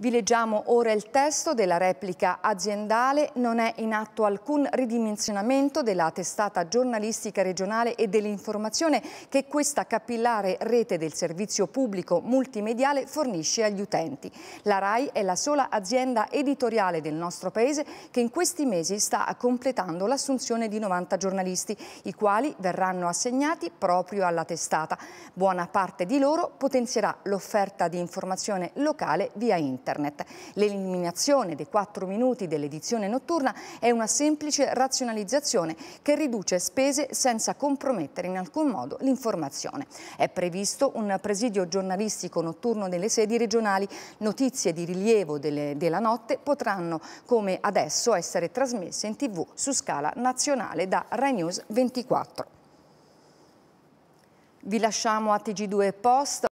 Vi leggiamo ora il testo della replica aziendale. Non è in atto alcun ridimensionamento della testata giornalistica regionale e dell'informazione che questa capillare rete del servizio pubblico multimediale fornisce agli utenti. La RAI è la sola azienda editoriale del nostro paese che in questi mesi sta completando l'assunzione di 90 giornalisti, i quali verranno assegnati proprio alla testata. Buona parte di loro potenzierà l'offerta di informazione locale via internet internet. L'eliminazione dei 4 minuti dell'edizione notturna è una semplice razionalizzazione che riduce spese senza compromettere in alcun modo l'informazione. È previsto un presidio giornalistico notturno nelle sedi regionali. Notizie di rilievo delle, della notte potranno, come adesso, essere trasmesse in tv su scala nazionale da Rai News 24. Vi lasciamo a TG2 Post.